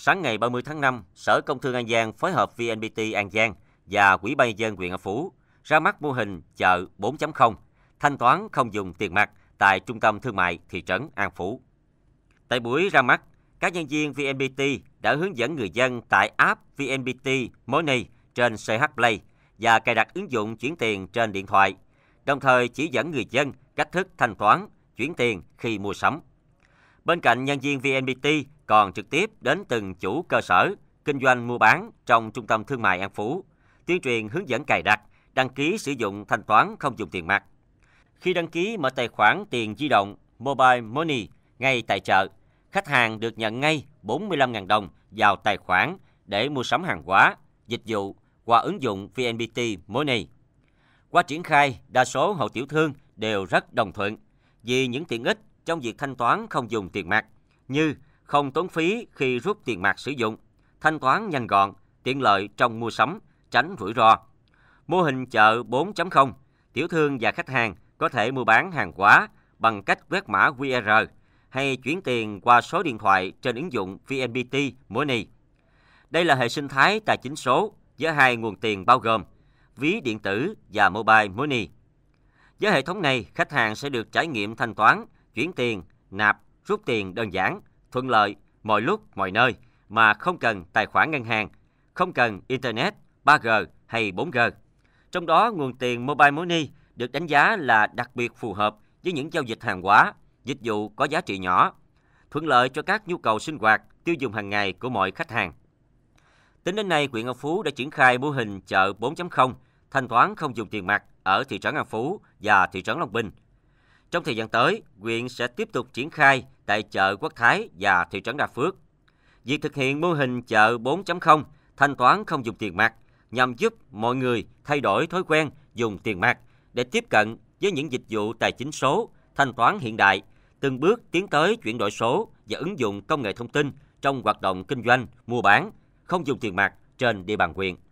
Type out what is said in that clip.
Sáng ngày 30 tháng 5, Sở Công Thương An Giang phối hợp VNPT An Giang và Quỹ ban dân huyện An Phú ra mắt mô hình chợ 4.0, thanh toán không dùng tiền mặt tại Trung tâm Thương mại thị trấn An Phú. Tại buổi ra mắt, các nhân viên VNPT đã hướng dẫn người dân tại app VNPT Money trên CH Play và cài đặt ứng dụng chuyển tiền trên điện thoại, đồng thời chỉ dẫn người dân cách thức thanh toán, chuyển tiền khi mua sắm. Bên cạnh nhân viên VNPT còn trực tiếp đến từng chủ cơ sở kinh doanh mua bán trong trung tâm thương mại An Phú, tuyên truyền hướng dẫn cài đặt, đăng ký sử dụng thanh toán không dùng tiền mặt. Khi đăng ký mở tài khoản tiền di động Mobile Money ngay tại chợ, khách hàng được nhận ngay 45.000 đồng vào tài khoản để mua sắm hàng hóa, dịch vụ qua ứng dụng VNPT Money. Qua triển khai, đa số hộ tiểu thương đều rất đồng thuận vì những tiện ích trong việc thanh toán không dùng tiền mặt như không tốn phí khi rút tiền mặt sử dụng, thanh toán nhanh gọn, tiện lợi trong mua sắm, tránh rủi ro. Mô hình chợ 4.0, tiểu thương và khách hàng có thể mua bán hàng hóa bằng cách quét mã QR hay chuyển tiền qua số điện thoại trên ứng dụng VNPT Money. Đây là hệ sinh thái tài chính số với hai nguồn tiền bao gồm ví điện tử và mobile money. Với hệ thống này, khách hàng sẽ được trải nghiệm thanh toán chuyển tiền, nạp, rút tiền đơn giản, thuận lợi, mọi lúc, mọi nơi mà không cần tài khoản ngân hàng, không cần Internet, 3G hay 4G. Trong đó, nguồn tiền Mobile Money được đánh giá là đặc biệt phù hợp với những giao dịch hàng hóa, dịch vụ có giá trị nhỏ, thuận lợi cho các nhu cầu sinh hoạt, tiêu dùng hàng ngày của mọi khách hàng. Tính đến nay, huyện An Phú đã triển khai mô hình chợ 4.0, thanh toán không dùng tiền mặt ở thị trấn An Phú và thị trấn Long Bình – trong thời gian tới, huyện sẽ tiếp tục triển khai tại chợ Quốc Thái và thị trấn Đa Phước. Việc thực hiện mô hình chợ 4.0, thanh toán không dùng tiền mặt, nhằm giúp mọi người thay đổi thói quen dùng tiền mặt để tiếp cận với những dịch vụ tài chính số, thanh toán hiện đại, từng bước tiến tới chuyển đổi số và ứng dụng công nghệ thông tin trong hoạt động kinh doanh, mua bán, không dùng tiền mặt trên địa bàn huyện.